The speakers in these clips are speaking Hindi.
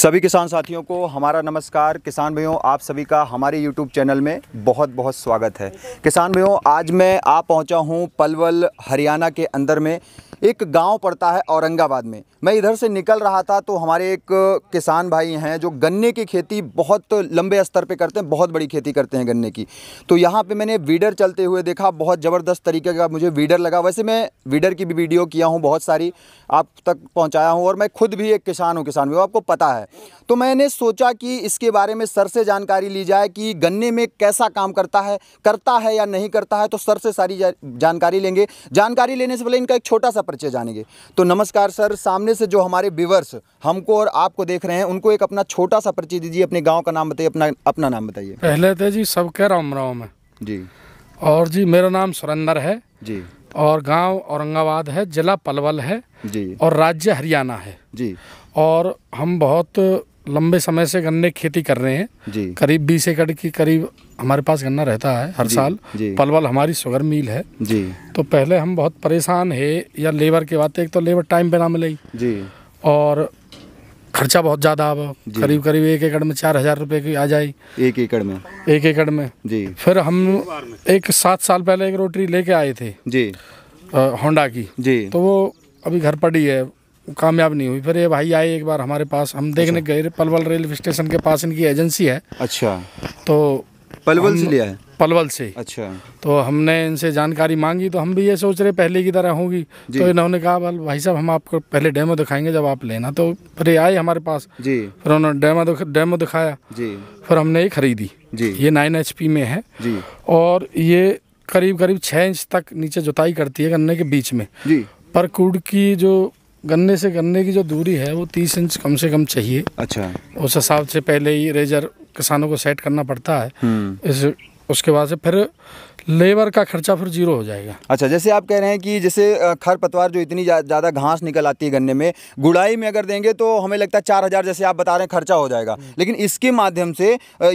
सभी किसान साथियों को हमारा नमस्कार किसान भाइयों आप सभी का हमारे YouTube चैनल में बहुत बहुत स्वागत है किसान भैया आज मैं आ पहुंचा हूं पलवल हरियाणा के अंदर में एक गांव पड़ता है औरंगाबाद में मैं इधर से निकल रहा था तो हमारे एक किसान भाई हैं जो गन्ने की खेती बहुत लंबे स्तर पे करते हैं बहुत बड़ी खेती करते हैं गन्ने की तो यहाँ पे मैंने वीडर चलते हुए देखा बहुत ज़बरदस्त तरीके का मुझे वीडर लगा वैसे मैं वीडर की भी वीडियो किया हूँ बहुत सारी आप तक पहुँचाया हूँ और मैं खुद भी एक किसान हूँ किसान भी आपको पता है तो मैंने सोचा कि इसके बारे में सर से जानकारी ली जाए कि गन्ने में कैसा काम करता है करता है या नहीं करता है तो सर से सारी जानकारी लेंगे जानकारी लेने से पहले इनका एक छोटा सा परिचय जानेंगे तो नमस्कार सर सामने से जो हमारे व्यूवर्स हमको और आपको देख रहे हैं उनको एक अपना छोटा सा परिचय दीजिए अपने गाँव का नाम बताइए अपना अपना नाम बताइए पहले थे तो जी सब सबके राम राम है जी और जी मेरा नाम सुरेंद्र है जी और गांव औरंगाबाद है जिला पलवल है जी और राज्य हरियाणा है जी और हम बहुत लंबे समय से गन्ने खेती कर रहे हैं जी करीब बीस एकड़ की करीब हमारे पास गन्ना रहता है हर जी, साल जी, पलवल हमारी शुगर मिल है जी तो पहले हम बहुत परेशान है या लेबर के बात एक तो लेबर टाइम पे ना मिलेगी जी और खर्चा बहुत ज़्यादा अब करीब करीब एक एकड़ में चार हज़ार रूपए की आ जाए एक एकड़ में एक एकड़ में जी फिर हम एक सात साल पहले एक रोटरी लेके आए थे जी होंडा की जी तो वो अभी घर पड़ी है कामयाब नहीं हुई फिर ये भाई आए एक बार हमारे पास हम देखने अच्छा। गए पलवल रेलवे स्टेशन के पास इनकी एजेंसी है अच्छा तो पलवल से लिया है पलवल से अच्छा तो हमने इनसे जानकारी मांगी तो हम भी ये सोच रहे पहले की तरह होगी तो इन्होंने कहा भाई साहब हम आपको पहले डेमो दिखाएंगे जब आप लेना तो फिर आए हमारे पास जी फिर उन्होंने डेमो डेमो दिखाया जी फिर हमने ये खरीदी जी ये नाइन एच में है जी और ये करीब करीब छः इंच तक नीचे जुताई करती है गन्ने के बीच में जी पर कूड़ की जो गन्ने से गन्ने की जो दूरी है वो तीस इंच कम से कम चाहिए अच्छा उस हिसाब से पहले ही रेजर किसानों को सेट करना पड़ता है हम्म। इस उसके बाद से फिर लेबर का खर्चा फिर जीरो हो जाएगा अच्छा जैसे आप कह रहे हैं कि जैसे खर पतवार जो इतनी ज़्यादा जा, घास निकल आती है गन्ने में गुड़ाई में अगर देंगे तो हमें लगता है चार हज़ार जैसे आप बता रहे हैं खर्चा हो जाएगा हम्म। लेकिन इसके माध्यम से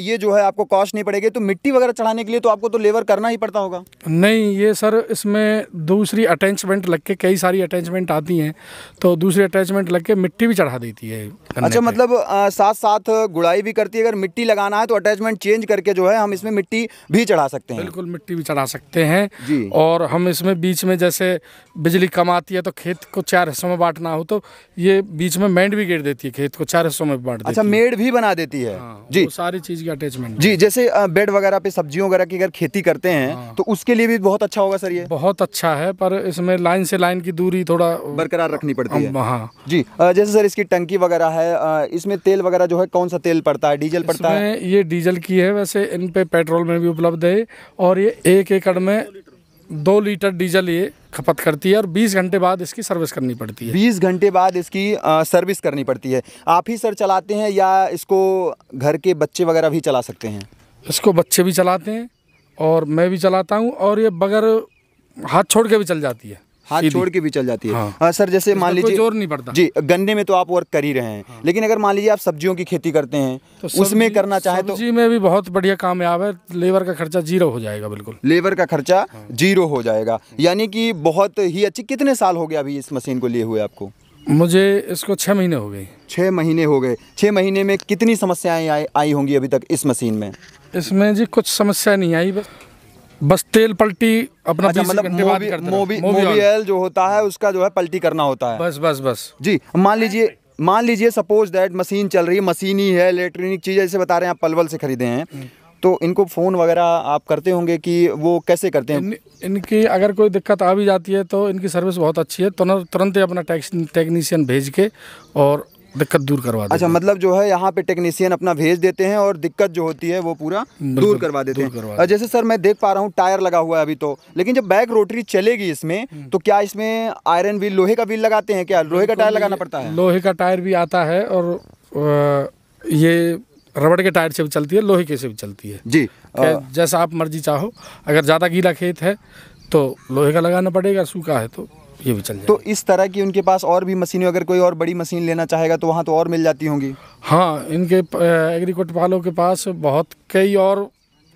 ये जो है आपको कॉस्ट नहीं पड़ेगी तो मिट्टी वगैरह चढ़ाने के लिए तो आपको तो लेबर करना ही पड़ता होगा नहीं ये सर इसमें दूसरी अटैचमेंट लग के कई सारी अटैचमेंट आती हैं तो दूसरी अटैचमेंट लग के मिट्टी भी चढ़ा देती है अच्छा मतलब साथ साथ गुड़ाई भी करती है अगर मिट्टी लगाना है तो अटैचमेंट चेंज करके जो है हम इसमें मिट्टी भी चढ़ा सकते हैं बिल्कुल मिट्टी भी चढ़ा सकते हैं जी और हम इसमें बीच में जैसे बिजली कम आती है तो खेत को चार हिस्सों में बांटना हो तो ये बीच में मेड भी गिर देती है खेत को चार हिस्सों में बांट अच्छा मेड भी बना देती है हाँ, जी सारी चीज की अटैचमेंट जी जैसे बेड वगैरह पे सब्जियों वगैरह की अगर खेती करते हैं हाँ। तो उसके लिए भी बहुत अच्छा होगा सर ये बहुत अच्छा है पर इसमें लाइन से लाइन की दूरी थोड़ा बरकरार रखनी पड़ती है हाँ जी जैसे सर इसकी टंकी वगैरह है इसमें तेल वगैरह जो है कौन सा तेल पड़ता है डीजल पड़ता है ये डीजल की है वैसे इन पे पेट्रोल में भी उपलब्ध है और ये एक एकड़ में दो लीटर डीजल ये खपत करती है और 20 घंटे बाद इसकी सर्विस करनी पड़ती है 20 घंटे बाद इसकी आ, सर्विस करनी पड़ती है आप ही सर चलाते हैं या इसको घर के बच्चे वगैरह भी चला सकते हैं इसको बच्चे भी चलाते हैं और मैं भी चलाता हूँ और ये बगैर हाथ छोड़ के भी चल जाती है हाथ छोड़ के भी चल जाती है हाँ। आ, हाँ, सर जैसे मान लीजिए जोर नहीं पड़ता जी गन्ने में तो आप वर्क कर ही रहे हैं हाँ। लेकिन अगर मान लीजिए आप सब्जियों की खेती करते हैं तो उसमें करना चाहे तो सब्जी में भी बहुत बढ़िया कामयाब है लेबर का खर्चा जीरो हो जाएगा बिल्कुल लेबर का खर्चा हाँ। जीरो हो जाएगा हाँ। यानी कि बहुत ही अच्छी कितने साल हो गया अभी इस मशीन को लिए हुए आपको मुझे इसको छः महीने हो गए छः महीने हो गए छः महीने में कितनी समस्याएं आई होंगी अभी तक इस मशीन में इसमें जी कुछ समस्या नहीं आई बस बस तेल पलटी अपना अच्छा, मतलब मोबी, मोबी, जो होता है उसका जो है पलटी करना होता है बस बस बस जी मान लीजिए मान लीजिए सपोज दैट मशीन चल रही है मशीन ही है इलेक्ट्रॉनिक चीज़ जैसे बता रहे हैं आप पलवल से खरीदे हैं हम्म। तो इनको फ़ोन वगैरह आप करते होंगे कि वो कैसे करते हैं इन, इनकी अगर कोई दिक्कत आ भी जाती है तो इनकी सर्विस बहुत अच्छी है तो तुरंत तो ही अपना टेक्नीशियन भेज के और दिक्कत दूर करवा अच्छा मतलब जो है यहाँ पे टेक्नीशियन अपना भेज देते हैं और दिक्कत जो होती है वो पूरा दूर करवा देते हैं जैसे सर मैं देख पा रहा हूँ टायर लगा हुआ है अभी तो लेकिन जब बैक रोटरी चलेगी इसमें हम्म। तो क्या इसमें आयरन व्हील लोहे का व्हील लगाते हैं क्या लोहे का टायर लगाना पड़ता है लोहे का टायर भी आता है और ये रबड़ के टायर से भी चलती है लोहे के से भी चलती है जी जैसा आप मर्जी चाहो अगर ज़्यादा गीला खेत है तो लोहे का लगाना पड़ेगा सूखा है तो ये भी चल तो इस तरह की उनके पास और भी मशीनें अगर कोई और बड़ी मशीन लेना चाहेगा तो वहाँ तो और मिल जाती होंगी हाँ इनके एग्रीकोट वालों के पास बहुत कई और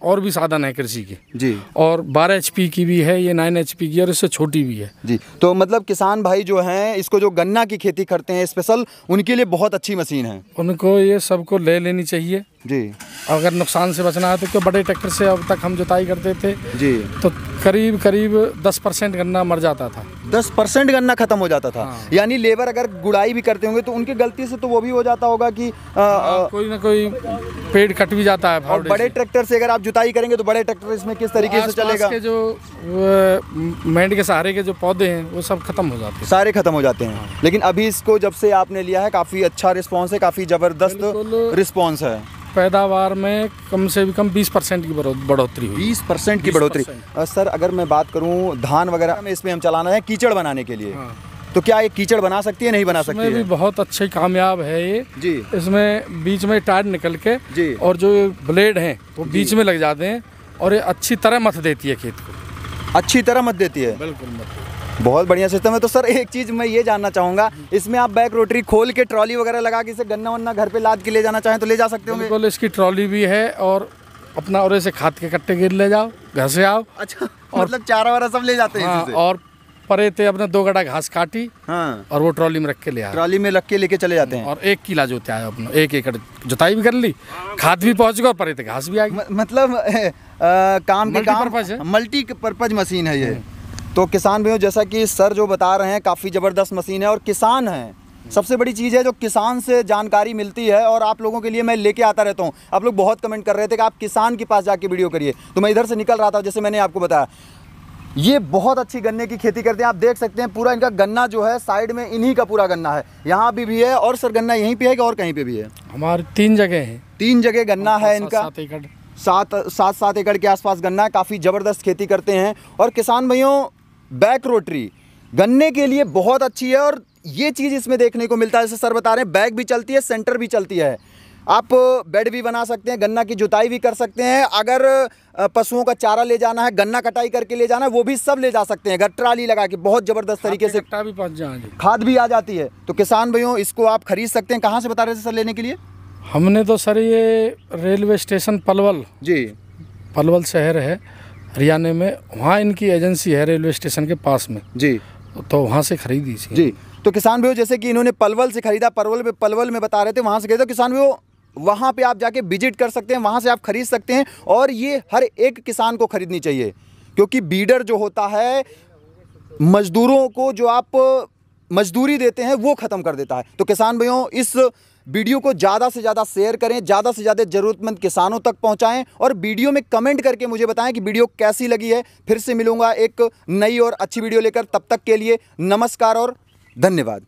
और भी साधन है कृषि के जी और बारह एच की भी है ये नाइन एच की और इससे छोटी भी है जी तो मतलब किसान भाई जो हैं इसको जो गन्ना की खेती करते हैं स्पेशल उनके लिए बहुत अच्छी मशीन है उनको ये सबको ले लेनी चाहिए जी अगर नुकसान से बचना है तो क्यों बड़े ट्रैक्टर से अब तक हम जुताई करते थे जी तो करीब करीब 10 परसेंट गन्ना मर जाता था 10 परसेंट गन्ना खत्म हो जाता था हाँ। यानी लेबर अगर गुड़ाई भी करते होंगे तो उनकी गलती से तो वो भी हो जाता होगा कि आ, आ, हाँ, कोई ना कोई पेड़ कट भी जाता है और बड़े ट्रैक्टर से अगर आप जुताई करेंगे तो बड़े ट्रैक्टर इसमें किस तरीके से चलेगा के जो मैंड के सहारे के जो पौधे हैं वो सब खत्म हो जाते हैं सारे खत्म हो जाते हैं हाँ। लेकिन अभी इसको जब से आपने लिया है काफ़ी अच्छा रिस्पॉन्स है काफ़ी ज़बरदस्त रिस्पॉन्स है पैदावार में कम से कम 20 परसेंट की बढ़ोतरी हुई 20 परसेंट की बढ़ोतरी सर अगर मैं बात करूं धान वगैरह में इसमें हम चलाना है कीचड़ बनाने के लिए हाँ। तो क्या ये कीचड़ बना सकती है नहीं बना सकती है भी बहुत अच्छे कामयाब है ये जी इसमें बीच में टायर निकल के जी और जो ब्लेड हैं वो बीच में लग जाते हैं और ये अच्छी तरह मत देती है खेत को अच्छी तरह मत देती है बिल्कुल मत बहुत बढ़िया सिस्टम है तो सर एक चीज़ मैं ये जानना चाहूँगा इसमें आप बैक रोटरी खोल के ट्रॉली वगैरह लगा के इसे गन्ना वन्ना घर पे लाद के ले जाना चाहें तो ले जा सकते हो इसकी ट्रॉली भी है और अपना और ऐसे खाद के कट्टे गिर ले जाओ घर से आओ अच्छा और मतलब चारा वारा सब ले जाते हैं हाँ, और परे थे अपने दो गड्ढा घास काटी हाँ। और वो ट्रॉली में रख के ले आया ट्रॉली में रख के लेके चले जाते हैं और एक किला जोते आया अपना एक एकड़ जुताई भी कर ली खाद भी पहुंच गया और परे थे घास भी आ गई मतलब आ, काम के काम मल्टी पर्पज मशीन है ये हम्म। तो किसान भाई जैसा कि सर जो बता रहे हैं काफ़ी ज़बरदस्त मशीन है और किसान हैं सबसे बड़ी चीज़ है जो किसान से जानकारी मिलती है और आप लोगों के लिए मैं लेके आता रहता हूँ आप लोग बहुत कमेंट कर रहे थे कि आप किसान के पास जाके वीडियो करिए तो मैं इधर से निकल रहा था जैसे मैंने आपको बताया ये बहुत अच्छी गन्ने की खेती करते हैं आप देख सकते हैं पूरा इनका गन्ना जो है साइड में इन्हीं का पूरा गन्ना है यहाँ भी भी है और सर गन्ना यहीं पर है कि और कहीं पर भी है हमारे तीन जगह है तीन जगह गन्ना है इनका सात सात सात सात एकड़ के आसपास गन्ना है काफ़ी ज़बरदस्त खेती करते हैं और किसान भाइयों बैक रोटरी गन्ने के लिए बहुत अच्छी है और ये चीज़ इसमें देखने को मिलता है जैसे सर बता रहे हैं बैक भी चलती है सेंटर भी चलती है आप बेड भी बना सकते हैं गन्ना की जुताई भी कर सकते हैं अगर पशुओं का चारा ले जाना है गन्ना कटाई करके ले जाना है वो भी सब ले जा सकते हैं अगर ट्राली लगा के बहुत ज़बरदस्त तरीके से भी जाए खाद भी आ जाती है तो किसान भाइयों इसको आप खरीद सकते हैं कहाँ से बता रहे थे सर लेने के लिए हमने तो सर ये रेलवे स्टेशन पलवल जी पलवल शहर है हरियाणा में वहाँ इनकी एजेंसी है रेलवे स्टेशन के पास में जी तो वहाँ से खरीदी थी जी तो किसान भी जैसे कि इन्होंने पलवल से खरीदा परवल में पलवल में बता रहे थे वहाँ से खरीदा तो किसान भी वहाँ पे आप जाके विजिट कर सकते हैं वहाँ से आप खरीद सकते हैं और ये हर एक किसान को खरीदनी चाहिए क्योंकि बीडर जो होता है मजदूरों को जो आप मजदूरी देते हैं वो ख़त्म कर देता है तो किसान भाइयों इस वीडियो को ज़्यादा से ज़्यादा शेयर करें ज़्यादा से ज़्यादा ज़रूरतमंद किसानों तक पहुंचाएं और वीडियो में कमेंट करके मुझे बताएं कि वीडियो कैसी लगी है फिर से मिलूंगा एक नई और अच्छी वीडियो लेकर तब तक के लिए नमस्कार और धन्यवाद